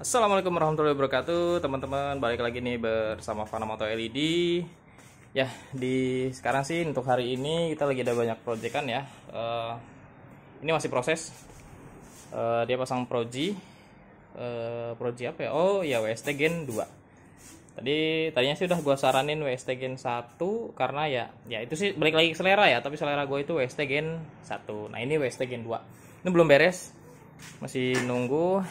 Assalamualaikum warahmatullahi wabarakatuh teman-teman balik lagi nih bersama Fana Moto LED ya di sekarang sih untuk hari ini kita lagi ada banyak kan ya uh, ini masih proses uh, dia pasang proji uh, proji apa ya oh ya WST Gen 2 tadi tadinya sih udah gue saranin WST Gen 1 karena ya ya itu sih balik lagi selera ya tapi selera gue itu WST Gen 1 nah ini WST Gen 2 ini belum beres masih nunggu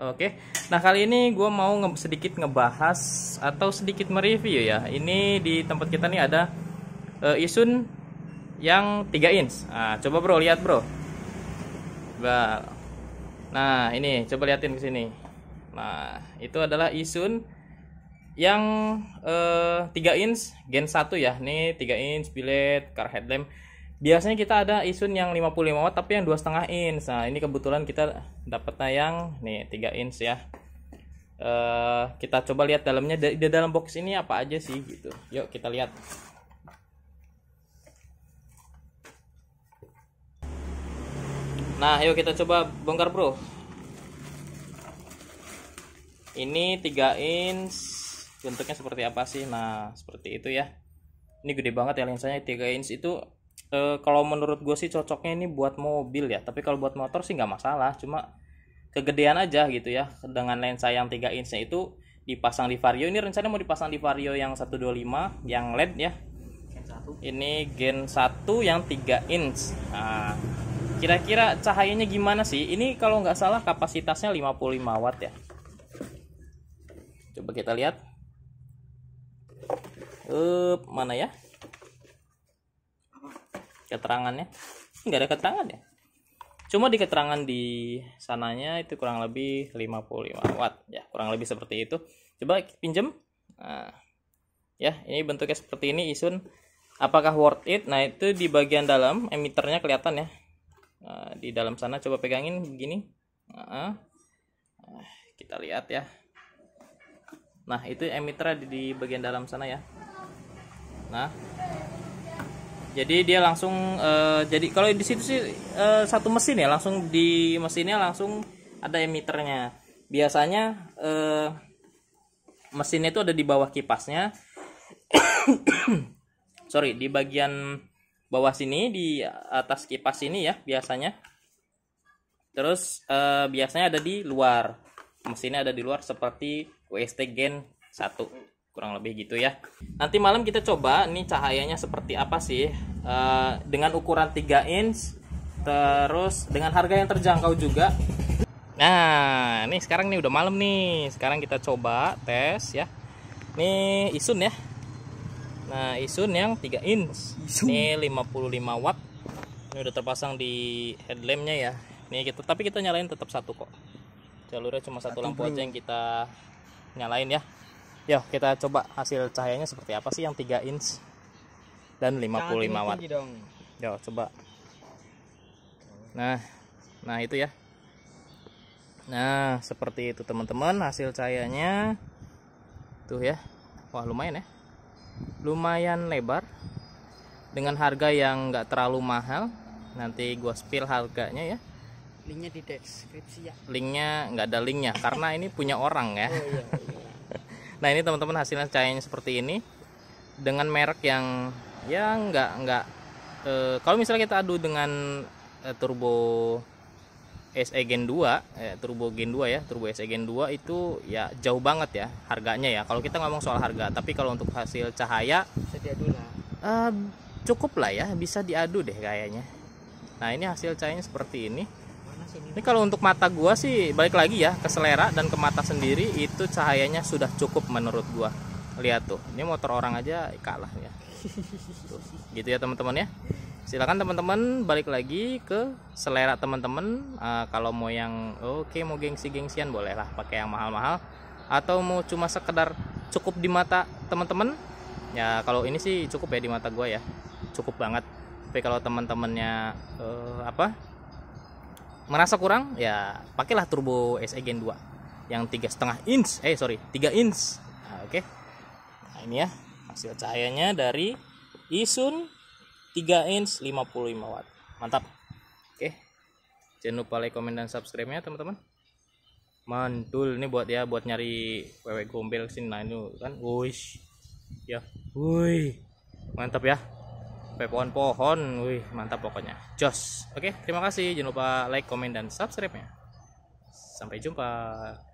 Oke, nah kali ini gue mau nge sedikit ngebahas atau sedikit mereview ya. Ini di tempat kita nih ada uh, isun yang 3 inch. Nah, coba bro lihat bro. Nah ini coba liatin ke sini. Nah itu adalah isun yang uh, eh, 3 inch Gen 1 ya. Nih 3 inch billet car headlamp biasanya kita ada isun yang 55 watt tapi yang dua setengah inch nah ini kebetulan kita dapatnya yang nih 3 inch ya uh, kita coba lihat dalamnya di, di dalam box ini apa aja sih gitu yuk kita lihat nah yuk kita coba bongkar bro ini 3 inch bentuknya seperti apa sih nah seperti itu ya ini gede banget ya lensanya 3 inch itu e, kalau menurut gue sih cocoknya ini buat mobil ya tapi kalau buat motor sih nggak masalah cuma kegedean aja gitu ya dengan lensa yang 3 inch itu dipasang di Vario ini rencananya mau dipasang di Vario yang 125 yang LED ya gen 1. ini gen 1 yang 3 inch nah kira-kira cahayanya gimana sih ini kalau nggak salah kapasitasnya 55 watt ya coba kita lihat Up, mana ya keterangannya nggak ada keterangan ya cuma di keterangan di sananya itu kurang lebih 55 watt ya kurang lebih seperti itu coba pinjem nah, ya ini bentuknya seperti ini isun apakah worth it nah itu di bagian dalam emitternya kelihatan ya nah, di dalam sana coba pegangin begini nah, kita lihat ya nah itu emitter di bagian dalam sana ya nah jadi dia langsung uh, jadi kalau di situ sih uh, satu mesin ya langsung di mesinnya langsung ada emiternya biasanya uh, mesinnya itu ada di bawah kipasnya sorry di bagian bawah sini di atas kipas ini ya biasanya terus uh, biasanya ada di luar mesinnya ada di luar seperti WST Gen 1 kurang lebih gitu ya nanti malam kita coba nih cahayanya seperti apa sih uh, dengan ukuran 3 inch terus dengan harga yang terjangkau juga nah ini sekarang nih udah malam nih sekarang kita coba tes ya Nih isun ya nah isun yang 3 inch isun. ini 55 watt ini udah terpasang di headlampnya ya ini kita tapi kita nyalain tetap satu kok jalurnya cuma satu, lampu aja yang kita nyalain ya ya kita coba hasil cahayanya seperti apa sih yang 3 inch dan 55 lima watt. ya coba. Nah, nah itu ya. Nah, seperti itu teman-teman hasil cahayanya. Tuh ya. Wah, lumayan ya. Lumayan lebar. Dengan harga yang nggak terlalu mahal. Nanti gua spill harganya ya linknya di deskripsi ya linknya nggak ada linknya karena ini punya orang ya oh, iya, iya nah ini teman-teman hasilnya cahayanya seperti ini dengan merek yang ya nggak nggak e, kalau misalnya kita adu dengan eh, e, turbo SE Gen 2 e, eh, turbo Gen 2 ya turbo SE Gen 2 itu ya jauh banget ya harganya ya kalau kita ngomong soal harga tapi kalau untuk hasil cahaya bisa diadu lah E, cukup lah ya bisa diadu deh kayaknya nah ini hasil cahayanya seperti ini ini kalau untuk mata gua sih balik lagi ya ke selera dan ke mata sendiri itu cahayanya sudah cukup menurut gua. Lihat tuh, ini motor orang aja kalah ya. Tuh. Gitu ya teman-teman ya. Silakan teman-teman balik lagi ke selera teman-teman. Uh, kalau mau yang oke okay, mau gengsi-gengsian bolehlah pakai yang mahal-mahal atau mau cuma sekedar cukup di mata teman-teman. Ya kalau ini sih cukup ya di mata gua ya. Cukup banget. Tapi kalau teman-temannya uh, apa merasa kurang ya pakailah turbo SE Gen 2 yang tiga setengah inch eh sorry 3 inch nah, oke okay. nah ini ya hasil cahayanya dari Isun 3 inch 55 watt mantap oke okay. jangan lupa like komen dan subscribe nya teman-teman mantul ini buat ya buat nyari wewe gombel sini nah ini kan wuih ya wuih mantap ya sampai pohon-pohon wih mantap pokoknya jos oke terima kasih jangan lupa like komen dan subscribe nya sampai jumpa